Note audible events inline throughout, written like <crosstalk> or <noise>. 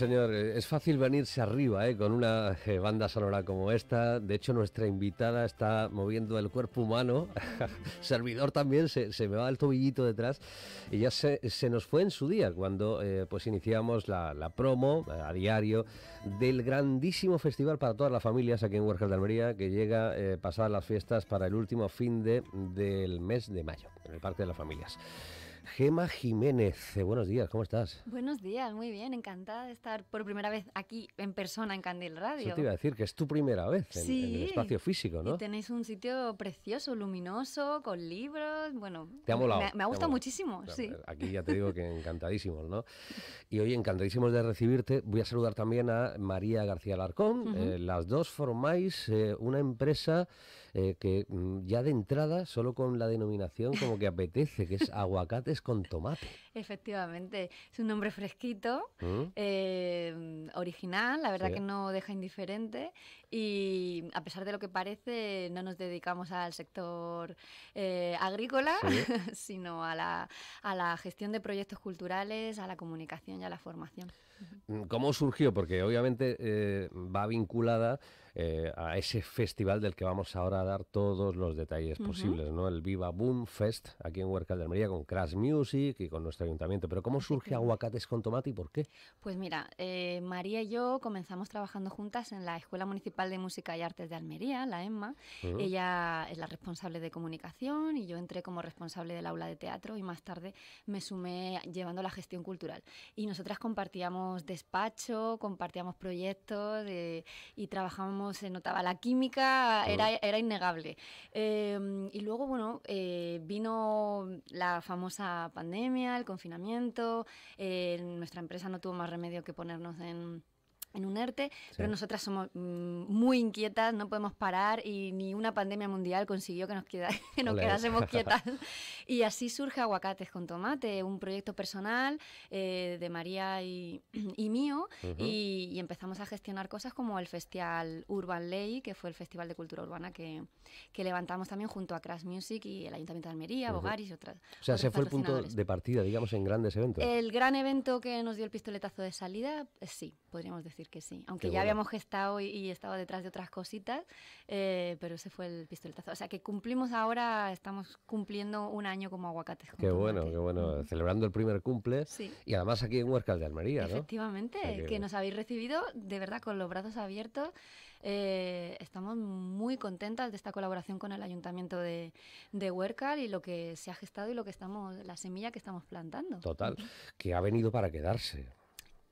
señor. Eh, es fácil venirse arriba eh, con una eh, banda sonora como esta. De hecho, nuestra invitada está moviendo el cuerpo humano. <laughs> Servidor también, se, se, me va el tobillito detrás. Y ya se, nos fue en su día cuando pues iniciamos la, promo a diario del grandísimo festival para todas las familias aquí en Huércal de Almería que llega pasadas las fiestas para el último fin de, del mes de mayo en el Parque de las Familias. Gema Jiménez, eh, buenos días, ¿cómo estás? Buenos días, muy bien, encantada de estar por primera vez aquí en persona en Candel Radio. Yo te iba a decir que es tu primera vez en, el espacio físico, ¿no? Y tenéis un sitio precioso, luminoso, con libros, bueno. Te Me, ha gustado muchísimo, sí. Eh, aquí ya te digo que encantadísimos, ¿no? Y hoy encantadísimos de recibirte. Voy a saludar también a María García Larcón. Eh, las dos formáis una empresa eh, que mm, ya de entrada, solo con la denominación, como que apetece, que es <laughs> aguacates con tomate. Efectivamente, es un nombre fresquito, ¿Mm? eh, original, la verdad que no deja indiferente y a pesar de lo que parece, no nos dedicamos al sector eh, agrícola, <laughs> sino a la, gestión de proyectos culturales, a la comunicación y a la formación. Mm, ¿Cómo surgió? Porque obviamente va vinculada eh, a ese festival del que vamos ahora a dar todos los detalles posibles, ¿no? El Viva Boom Fest aquí en Huercal de Almería con Crash Music y con nuestro ayuntamiento. Pero ¿cómo surge Aguacates con Tomate y por qué? Pues mira, eh, María y yo comenzamos trabajando juntas en la Escuela Municipal de Música y Artes de Almería, la EMMA. Ella es la responsable de comunicación y yo entré como responsable del aula de teatro y más tarde me sumé llevando la gestión cultural. Y nosotras compartíamos despacho, compartíamos proyectos eh, y trabajábamos se notaba la química, era, era innegable. Em, y luego, bueno, eh, vino la famosa pandemia, el confinamiento, eh, nuestra empresa no tuvo más remedio que ponernos en en un ERTE, pero nosotras somos mm, muy inquietas, no podemos parar y ni una pandemia mundial consiguió que nos, queda, <laughs> quedásemos <laughs> quietas. Y así surge Aguacates con Tomate, un proyecto personal eh, de María y, <clears throat> mío, y, empezamos a gestionar cosas como el Festival Urban Ley, que fue el Festival de Cultura Urbana que, levantamos también junto a Crash Music y el Ayuntamiento de Almería, Bogaris y otras. O sea, ese fue el punto de partida, digamos, en grandes eventos. El gran evento que nos dio el pistoletazo de salida, eh, sí podríamos decir que sí. Aunque ya habíamos gestado y, estaba detrás de otras cositas, eh, pero ese fue el pistoletazo. O sea que cumplimos ahora, estamos cumpliendo un año como aguacates. Qué bueno, qué bueno. Celebrando el primer cumple. Sí. Y además aquí en Huercal de Almería, ¿no? Efectivamente, que... nos habéis recibido de verdad con los brazos abiertos. Eh, estamos muy contentas de esta colaboración con el Ayuntamiento de, de y lo que se ha gestado y lo que estamos, la semilla que estamos plantando. Total, que ha venido para quedarse.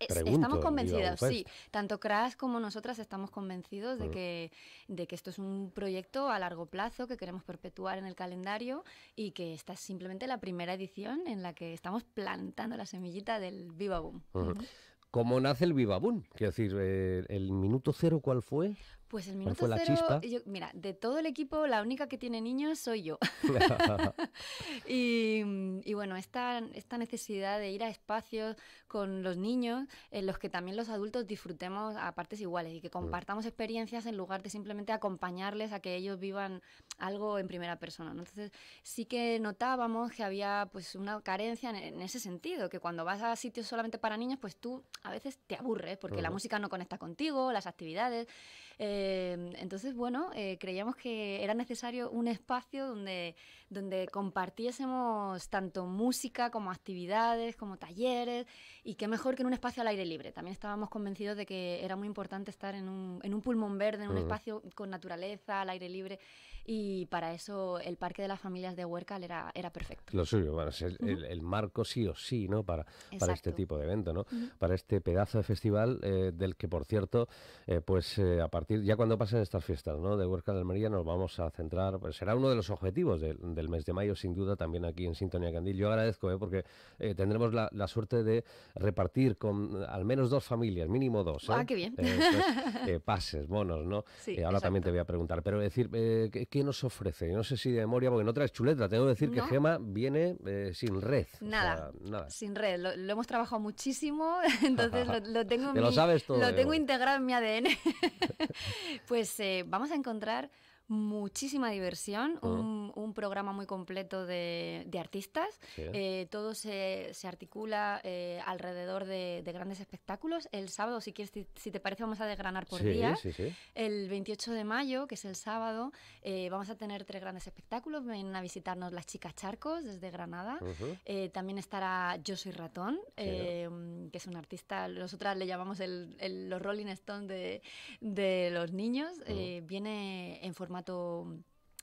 Eh, estamos convencidos, sí. Tanto Crash como nosotras estamos convencidos de, mm. que, de que esto es un proyecto a largo plazo que queremos perpetuar en el calendario y que esta es simplemente la primera edición en la que estamos plantando la semillita del Viva Boom. ¿Cómo nace el Viva Boom? Quiero decir, eh, ¿el minuto cero cuál fue? Pues el minuto cero, mira, de todo el equipo, la única que tiene niños soy yo. <laughs> <laughs> Mm, y, bueno, esta, esta necesidad de ir a espacios con los niños en los que también los adultos disfrutemos a partes iguales y que compartamos experiencias en lugar de simplemente acompañarles a que ellos vivan algo en primera persona. Entonces sí que notábamos que había pues una carencia en, ese sentido, que cuando vas a sitios solamente para niños, pues tú a veces te aburres porque la música no conecta contigo, las actividades. Em, entonces, bueno, eh, creíamos que era necesario un espacio donde, donde compartiésemos tanto música como actividades, como talleres, y qué mejor que en un espacio al aire libre. También estábamos convencidos de que era muy importante estar en un, en un pulmón verde, en un espacio con naturaleza, al aire libre y para eso el Parque de las Familias de Huércal era, era perfecto. Lo suyo, es el, marco sí o sí, ¿no? Para, para este tipo de evento, ¿no? Para este pedazo de festival eh, del que, por cierto, eh, pues eh, a partir, ya cuando pasen estas fiestas, ¿no? De Huércal de Almería nos vamos a centrar, pues será uno de los objetivos del mes de mayo, sin duda, también aquí en Sintonía Candil. Yo agradezco, porque tendremos la, suerte de repartir con al menos dos familias, mínimo dos. Ah, qué bien. Pues, pases, bonos, ¿no? <laughs> ahora también te voy a preguntar, pero decir, ¿qué nos ofrece. No sé si de memoria, porque no traes chuleta. Tengo que decir que Gema viene eh, sin red. Nada, sin red. Lo, hemos trabajado muchísimo, <laughs> entonces lo, tengo, <laughs> tengo integrado en mi ADN. <laughs> pues eh, vamos a encontrar muchísima diversión, ah. un, programa muy completo de, artistas. Eh, todo se, articula eh, alrededor de, grandes espectáculos. El sábado, si si te parece, vamos a desgranar por día. el 28 de mayo, que es el sábado, eh, vamos a tener tres grandes espectáculos. Vienen a visitarnos las chicas Charcos desde Granada. también estará Yo Soy Ratón, em, que es un artista, nosotras le llamamos el, los Rolling Stones de, los niños. viene en forma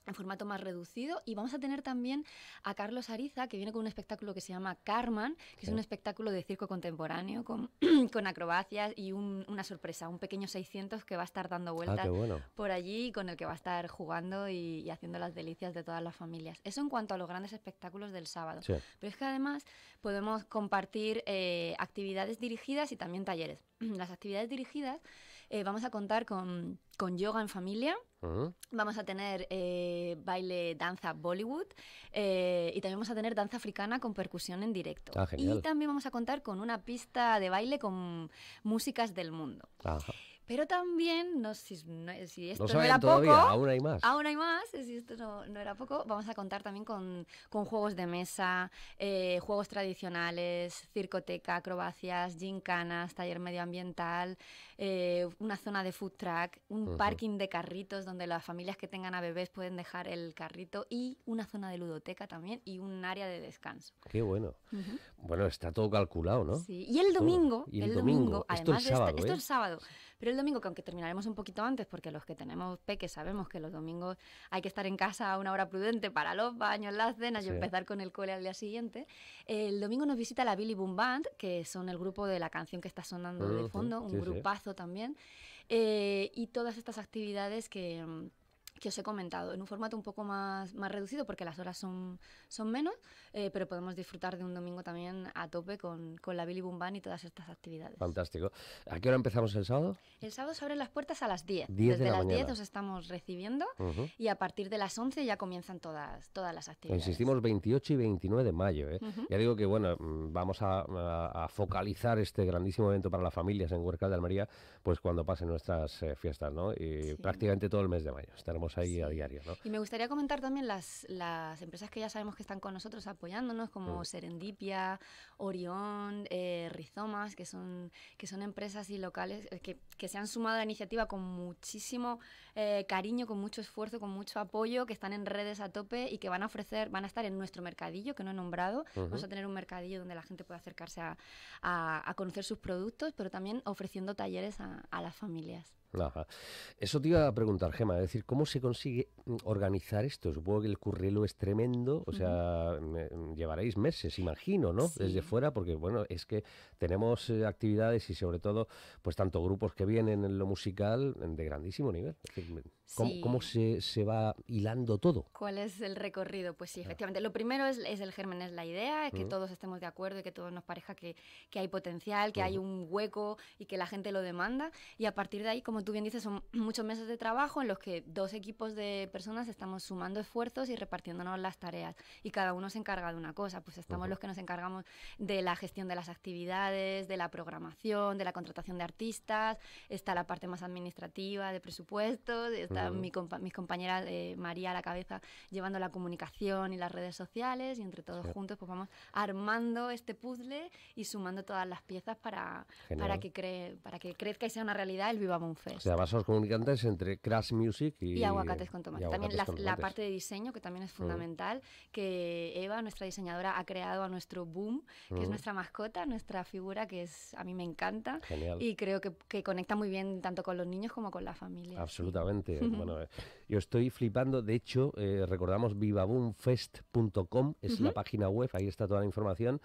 en formato más reducido y vamos a tener también a Carlos Ariza que viene con un espectáculo que se llama Carman, que es un espectáculo de circo contemporáneo con, <clears throat> acrobacias y una sorpresa, un pequeño 600 que va a estar dando ah, vueltas por allí con el que va a estar jugando y, haciendo las delicias de todas las familias. Eso en cuanto a los grandes espectáculos del sábado. Pero es que además podemos compartir eh, actividades dirigidas y también talleres. <clears throat> las actividades dirigidas eh, vamos a contar con, yoga en familia. Vamos a tener eh, baile, danza Bollywood eh, y también vamos a tener danza africana con percusión en directo. Ah, y también vamos a contar con una pista de baile con músicas del mundo. Pero también, no, si, si esto no, era poco, más. si esto no, era poco, vamos a contar también con, juegos de mesa, juegos tradicionales, circoteca, acrobacias, gincanas, taller medioambiental, eh, una zona de food truck, un parking de carritos donde las familias que tengan a bebés pueden dejar el carrito y una zona de ludoteca también y un área de descanso. Qué bueno. Bueno, está todo calculado, ¿no? Sí. Y el domingo, el, domingo, además esto sábado, esto es ¿eh? sábado, pero el domingo que aunque terminaremos un poquito antes porque los que tenemos peques sabemos que los domingos hay que estar en casa a una hora prudente para los baños, las cenas y empezar con el cole al día siguiente. El domingo nos visita la Billy Boom Band, que son el grupo de la canción que está sonando de fondo, un grupazo también, eh, y todas estas actividades que mm, que os he comentado, en un formato un poco más, más reducido porque las horas son, son menos, eh, pero podemos disfrutar de un domingo también a tope con, con la Billy Bumban y todas estas actividades. Fantástico. ¿A qué hora empezamos el sábado? El sábado se abren las puertas a las 10. Desde de las 10 os estamos recibiendo y a partir de las 11 ya comienzan todas, todas las actividades. Insistimos, 28 y 29 de mayo. ¿eh? Ya digo que, bueno, mm, vamos a, focalizar este grandísimo evento para las familias en Huercal de Almería, pues cuando pasen nuestras eh, fiestas, ¿no? Y prácticamente todo el mes de mayo. Estaremos ahí a diario. Y me gustaría comentar también las, las empresas que ya sabemos que están con nosotros apoyándonos, como mm. Serendipia, Orión, eh, Rizomas, que son, que son empresas y locales eh, que, se han sumado a la iniciativa con muchísimo eh, cariño, con mucho esfuerzo, con mucho apoyo, que están en redes a tope y que van a ofrecer, van a estar en nuestro mercadillo, que no he nombrado. Vamos a tener un mercadillo donde la gente pueda acercarse a, conocer sus productos, pero también ofreciendo talleres a, a las familias. Ajá. Eso te iba a preguntar, Gema, es decir, ¿cómo se consigue mm, organizar esto? Supongo que el currelo es tremendo, o sea, llevaréis meses, imagino, ¿no? Desde fuera, porque bueno, es que tenemos eh, actividades y sobre todo, pues tanto grupos que vienen en lo musical de grandísimo nivel. Es ¿Cómo, se, se, va hilando todo? ¿Cuál es el recorrido? Pues sí, efectivamente. Lo primero es, es, el germen, es la idea, es que todos estemos de acuerdo y que todos nos parezca que, que hay potencial, que hay un hueco y que la gente lo demanda. Y a partir de ahí, como tú bien dices, son <clears throat> muchos meses de trabajo en los que dos equipos de personas estamos sumando esfuerzos y repartiéndonos las tareas. Y cada uno se encarga de una cosa. Pues estamos los que nos encargamos de la gestión de las actividades, de la programación, de la contratación de artistas. Está la parte más administrativa, de presupuestos mi mis compañeras eh, María a la cabeza llevando la comunicación y las redes sociales y entre todos juntos pues vamos armando este puzzle y sumando todas las piezas para, que, para que crezca y sea una realidad el Viva Boom O sea, vasos comunicantes entre Crash Music y, Aguacates con Tomate. también la, parte de diseño que también es mm. fundamental, que Eva, nuestra diseñadora, ha creado a nuestro Boom, que es mm. nuestra mascota, nuestra figura que es a mí me encanta y creo que, que conecta muy bien tanto con los niños como con la familia. Absolutamente bueno, eh, yo estoy flipando. De hecho, eh, recordamos vivaboomfest.com, es la página web, ahí está toda la información.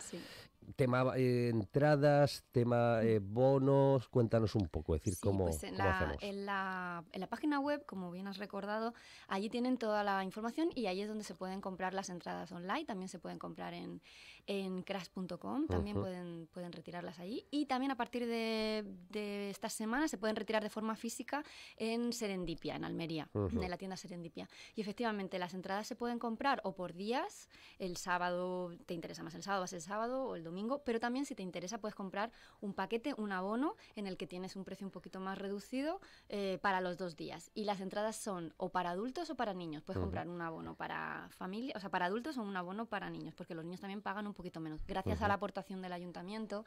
Tema eh, entradas, tema bonos, cuéntanos un poco, es decir, cómo, pues hacemos. en la, En la, página web, como bien has recordado, allí tienen toda la información y ahí es donde se pueden comprar las entradas online, también se pueden comprar en, en crash.com, también pueden, pueden retirarlas ahí Y también a partir de, de, esta semana se pueden retirar de forma física en Serendipia, en Almería, en la tienda Serendipia. Y efectivamente las entradas se pueden comprar o por días, el sábado, te interesa más el sábado, vas el sábado o el domingo, pero también si te interesa puedes comprar un paquete, un abono, en el que tienes un precio un poquito más reducido eh, para los dos días. Y las entradas son o para adultos o para niños. Puedes comprar un abono para familia, o sea, para adultos o un abono para niños, porque los niños también pagan un un poquito menos. Gracias a la aportación del ayuntamiento,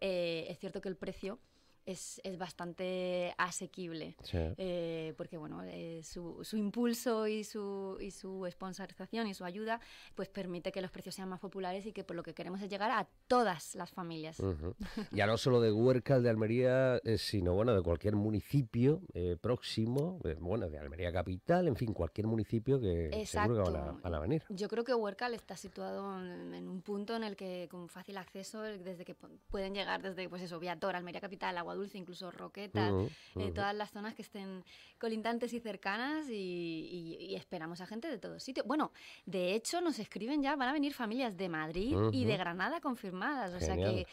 eh, es cierto que el precio es, es bastante asequible. Eh, porque bueno, eh, su, su, impulso y su, y su sponsorización y su ayuda pues permite que los precios sean más populares y que por lo que queremos es llegar a todas las familias. <laughs> Ya no solo de Huércal, de Almería, eh, sino bueno, de cualquier municipio próximo, bueno, de Almería Capital, en fin, cualquier municipio que se seguro a, venir. Yo creo que Huércal está situado en, un punto en el que con fácil acceso, desde que pueden llegar desde pues eso, Viator, Almería Capital, Agua Dulce, incluso Roqueta, eh, todas las zonas que estén colindantes y cercanas y, esperamos a gente de todos sitios. Bueno, de hecho nos escriben ya, van a venir familias de Madrid y de Granada confirmadas, o sea que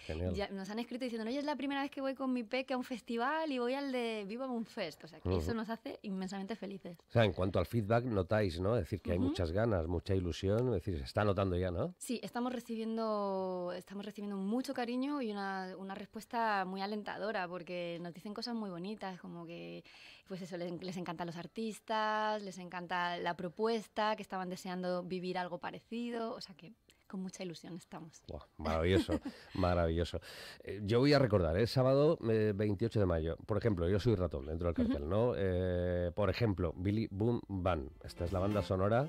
nos han escrito diciendo, oye, es la primera vez que voy con mi peque a un festival y voy al de Viva Moonfest, o sea que eso nos hace inmensamente felices. O sea, en cuanto al feedback notáis, ¿no? Es decir, que hay muchas ganas, mucha ilusión, es decir, se está notando ya, ¿no? Sí, estamos recibiendo, estamos recibiendo mucho cariño y una, una respuesta muy alentadora porque nos dicen cosas muy bonitas, como que pues eso, les, encantan los artistas, les encanta la propuesta, que estaban deseando vivir algo parecido, o sea que con mucha ilusión estamos. maravilloso, <laughs> maravilloso. Eh, yo voy a recordar, el ¿eh? sábado 28 eh, de mayo, por ejemplo, yo soy ratón dentro del cartel, ¿no? por ejemplo, Billy Boom Van, esta es la banda sonora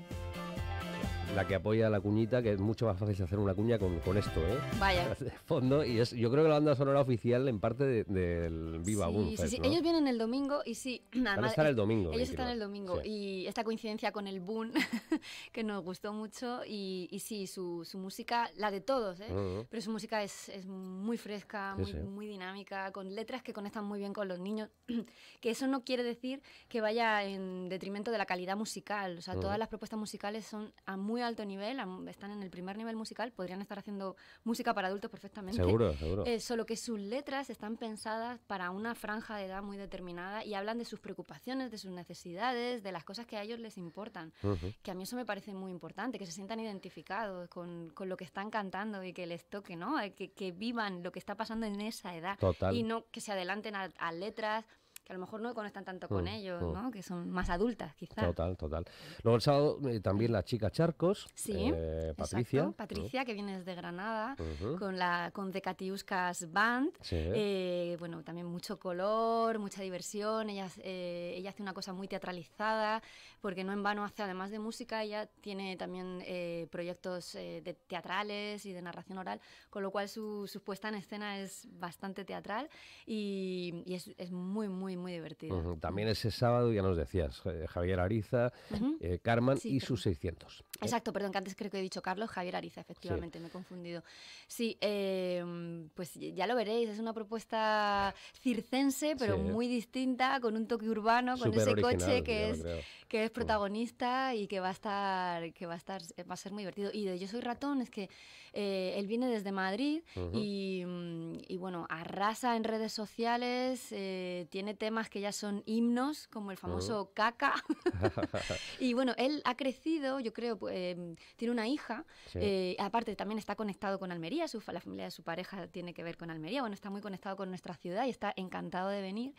la que apoya la cuñita, que es mucho más fácil hacer una cuña con, con esto, ¿eh? Vaya. <laughs> fondo, y es, yo creo que la banda sonora oficial en parte del Viva Boom sí, Ellos vienen el domingo y sí. <clears throat> Además, el domingo. Ellos están el domingo y esta coincidencia con el Boom, <laughs> que nos gustó mucho, y, y sí, su, su, música, la de todos, ¿eh? Pero su música es, es muy fresca, muy, dinámica, con letras que conectan muy bien con los niños, <clears throat> que eso no quiere decir que vaya en detrimento de la calidad musical, o sea, todas las propuestas musicales son a muy alto nivel, están en el primer nivel musical, podrían estar haciendo música para adultos perfectamente. Seguro, seguro. Eh, solo que sus letras están pensadas para una franja de edad muy determinada y hablan de sus preocupaciones, de sus necesidades, de las cosas que a ellos les importan. Que a mí eso me parece muy importante, que se sientan identificados con, con lo que están cantando y que les toque, ¿no? Eh, que, que, vivan lo que está pasando en esa edad. Y no que se adelanten a, a letras que a lo mejor no conectan tanto con mm, ellos, mm. ¿no? Que son más adultas, quizás. Total, total. Luego el sábado eh, también la chica Charcos, sí, eh, Patricia. Patricia, que viene desde Granada, con la con Decatiuscas Band. Sí. Eh, bueno, también mucho color, mucha diversión. Ella, ella hace una cosa muy teatralizada, porque no en vano hace, además de música, ella tiene también proyectos de teatrales y de narración oral, con lo cual su, su puesta en escena es bastante teatral y, y es, es muy, muy muy, divertido. También mm. ese sábado, ya nos decías, eh, Javier Ariza, eh, Carmen y sus 600. Exacto, perdón, que antes creo que he dicho Carlos, Javier Ariza, efectivamente, me he confundido. Sí, em, pues ya lo veréis, es una propuesta circense, pero muy distinta, con un toque urbano, con ese coche que es, que mm. es protagonista y que va a estar, que va a estar, va a ser muy divertido. Y de Yo Soy Ratón es que eh, él viene desde Madrid y mm, y bueno, arrasa en redes sociales, eh, tiene temas que ya son himnos, como el famoso oh. caca. <laughs> <laughs> y bueno, él ha crecido, yo creo, pues, em, tiene una hija, eh, aparte también está conectado con Almería, su, la familia de su pareja tiene que ver con Almería, bueno, está muy conectado con nuestra ciudad y está encantado de venir,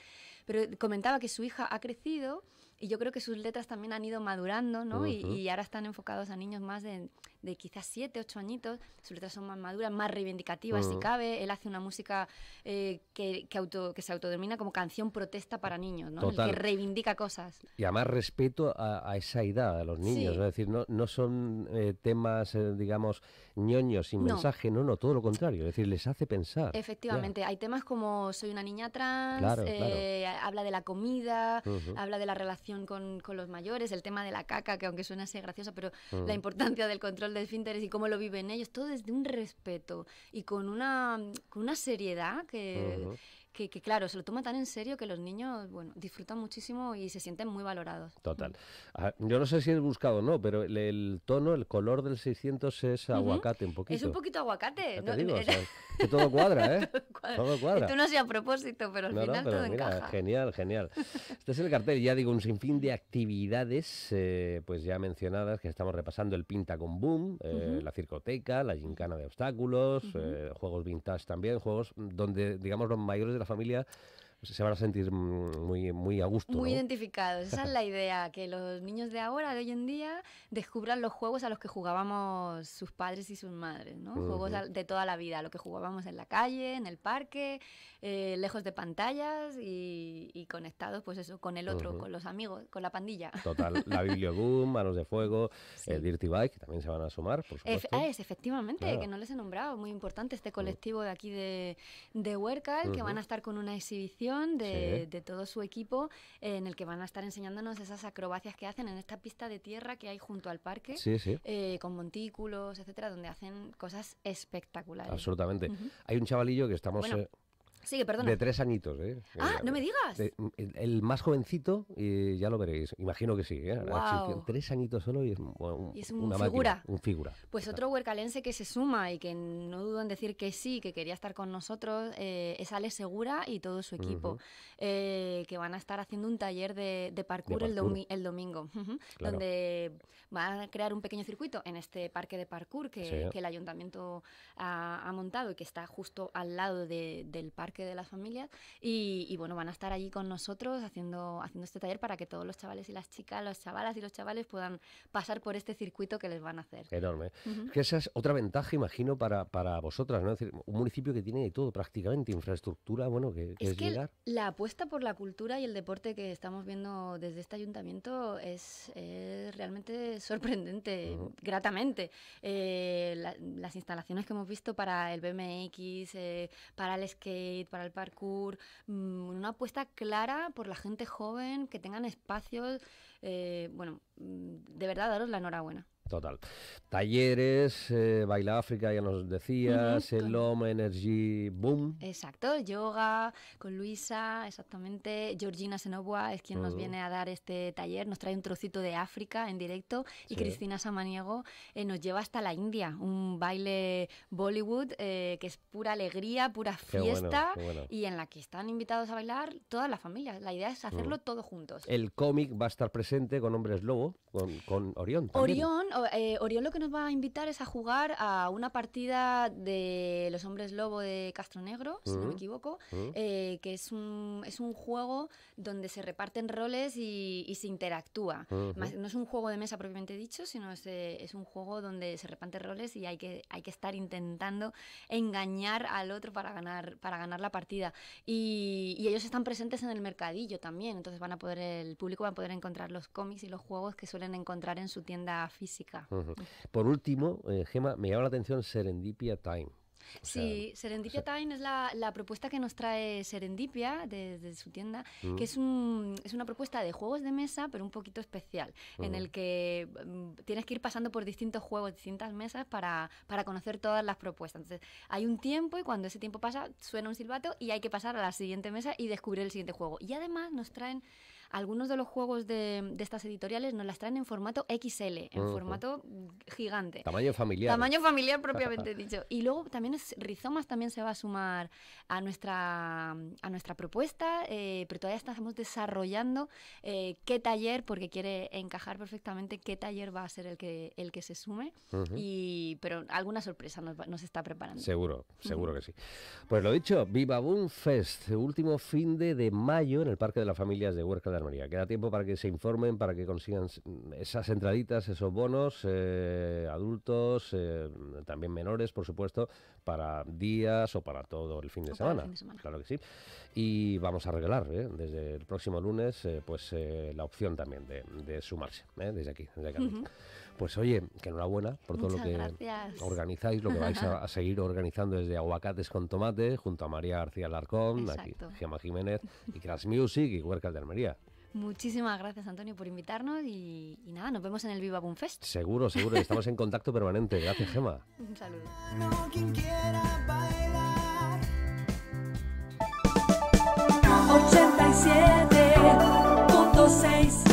pero comentaba que su hija ha crecido y yo creo que sus letras también han ido madurando, ¿no? y, y, ahora están enfocados a niños más de, de, quizás 7, 8 añitos. Sus letras son más maduras, más reivindicativas y si cabe. Él hace una música eh, que, que, auto, que se autodomina como canción protesta para niños, ¿no? El que reivindica cosas. Y más respeto a, esa edad, a los niños. Es decir, no, no son eh, temas, eh, digamos, ñoños sin mensaje. No, no, todo lo contrario. Es decir, les hace pensar. Efectivamente. Hay temas como Soy una niña trans, habla de la comida, habla de la relación con, los mayores, el tema de la caca, que aunque suena así graciosa, pero la mm. importancia del control de esfínteres y cómo lo viven ellos, todo desde un respeto y con una, con una seriedad que, que, claro, se lo toma tan en serio que los niños, bueno, disfrutan muchísimo y se sienten muy valorados. Total. yo no sé si es buscado o no, pero el, tono, el color del 600 es aguacate un poquito. Es un poquito aguacate. No, que todo cuadra, <laughs> ¿eh? todo, cuadra. Y no sea a propósito, pero al final todo mira, Genial, genial. Este es el cartel, ya digo, un sinfín de actividades, eh, pues ya mencionadas, que estamos repasando el Pinta con Boom, eh, la Circoteca, la Gincana de Obstáculos, eh, juegos vintage también, juegos donde, digamos, los mayores de la familia pues, se van a sentir mm, muy, muy a gusto. Muy identificados, esa es <laughs> la idea, que los niños de ahora, de hoy en día, descubran los juegos a los que jugábamos sus padres y sus madres, ¿no? Juegos de toda la vida, lo que jugábamos en la calle, en el parque, eh, lejos de pantallas y, conectados, pues eso, con el otro, con los amigos, con la pandilla. Total, la Boom, Manos de Fuego, <laughs> el Dirty Bike, que también se van a sumar, por supuesto. Ah, es, efectivamente, que no les he nombrado, muy importante este colectivo de aquí de, de que van a estar con una exhibición de, todo su equipo, eh, en el que van a estar enseñándonos esas acrobacias que hacen en esta pista de tierra que hay junto al parque, eh, con montículos, etcétera, donde hacen cosas espectaculares. Absolutamente. Hay un chavalillo que estamos... Eh, de tres añitos, ¿eh? Ah, no me digas. el, más jovencito, ya lo veréis. Imagino que sí, ¿eh? tres añitos solo y es, un una figura. figura. Pues otro huercalense que se suma y que no dudo en decir que sí, que quería estar con nosotros, eh, es Ale Segura y todo su equipo, eh, que van a estar haciendo un taller de, parkour, El, domingo, <laughs> donde van a crear un pequeño circuito en este parque de parkour que, el ayuntamiento ha, montado y que está justo al lado del parque de las familias. Y, bueno, van a estar allí con nosotros haciendo, haciendo este taller para que todos los chavales y las chicas, las chavalas y los chavales puedan pasar por este circuito que les van a hacer. Enorme. que esa es otra ventaja, imagino, para, para vosotras, ¿no? un municipio que tiene de todo prácticamente, infraestructura, bueno, que, es, que La apuesta por la cultura y el deporte que estamos viendo desde este ayuntamiento es, es realmente sorprendente, gratamente. Eh, las instalaciones que hemos visto para el BMX, eh, para el skate, para el parkour, mm, una apuesta clara por la gente joven, que tengan espacios, eh, bueno, mm, de verdad daros la enhorabuena. Total. Talleres, eh, Baila África, ya nos decías, el Energy Boom. Exacto, yoga con Luisa, exactamente. Georgina Senobua es quien nos mm. viene a dar este taller, nos trae un trocito de África en directo y Cristina Samaniego eh, nos lleva hasta la India, un baile Bollywood eh, que es pura alegría, pura fiesta y en la que están invitados a bailar todas las familias La idea es mm. hacerlo todo juntos. El cómic va a estar presente con Hombres Lobo, con, con Orión. Orión eh, Orión lo que nos va a invitar es a jugar a una partida de Los Hombres Lobo de Castro Negro, si no me mm. equivoco, mm. Eh, que es un, es un juego donde se reparten roles y, se interactúa. no es un juego de mesa propiamente dicho, sino es, eh, es un juego donde se reparten roles y hay que, hay que estar intentando engañar al otro para ganar, para ganar la partida. Y, ellos están presentes en el mercadillo también, entonces van a poder, el público va a poder encontrar los cómics y los juegos que suelen encontrar en su tienda física. Por último, eh, Gema, me llama la atención Serendipia Time. sí, Serendipia Time es la, propuesta que nos trae Serendipia desde su tienda, que es, una propuesta de juegos de mesa, pero un poquito especial, en el que mm, tienes que ir pasando por distintos juegos, distintas mesas para, para, conocer todas las propuestas. Entonces, hay un tiempo y cuando ese tiempo pasa, suena un silbato y hay que pasar a la siguiente mesa y descubrir el siguiente juego. Y además nos traen algunos de los juegos de, estas editoriales nos las traen en formato XL, en formato gigante. Tamaño familiar. Tamaño familiar <laughs> propiamente dicho. Y luego también Rizomas también se va a sumar a nuestra, a nuestra propuesta, eh, pero todavía estamos desarrollando eh, qué taller, porque quiere encajar perfectamente qué taller va a ser el que, el que se sume. pero alguna sorpresa nos, está preparando. Seguro, seguro que sí. Pues lo dicho, Viva Boom Fest, último fin de, de mayo en el Parque de las Familias de Huerca Almería, Queda tiempo para que se informen, para que consigan mm, esas entraditas, esos bonos, eh, adultos, eh, también menores, por supuesto, para días o para todo el fin, de semana. Claro que sí. Y vamos a regalar ¿eh? desde el próximo lunes pues la opción también de, sumarse desde aquí. Desde aquí. Pues oye, que enhorabuena por todo lo que organizáis, lo que vais a, seguir organizando desde Aguacates con Tomate, junto a María García Larcón, aquí Gemma Jiménez y Crash Music y Huercas de Almería. Muchísimas gracias, Antonio, por invitarnos y, nada, nos vemos en el Viva Boom Fest. Seguro, seguro, estamos en contacto permanente. Gracias, Gema. Un saludo.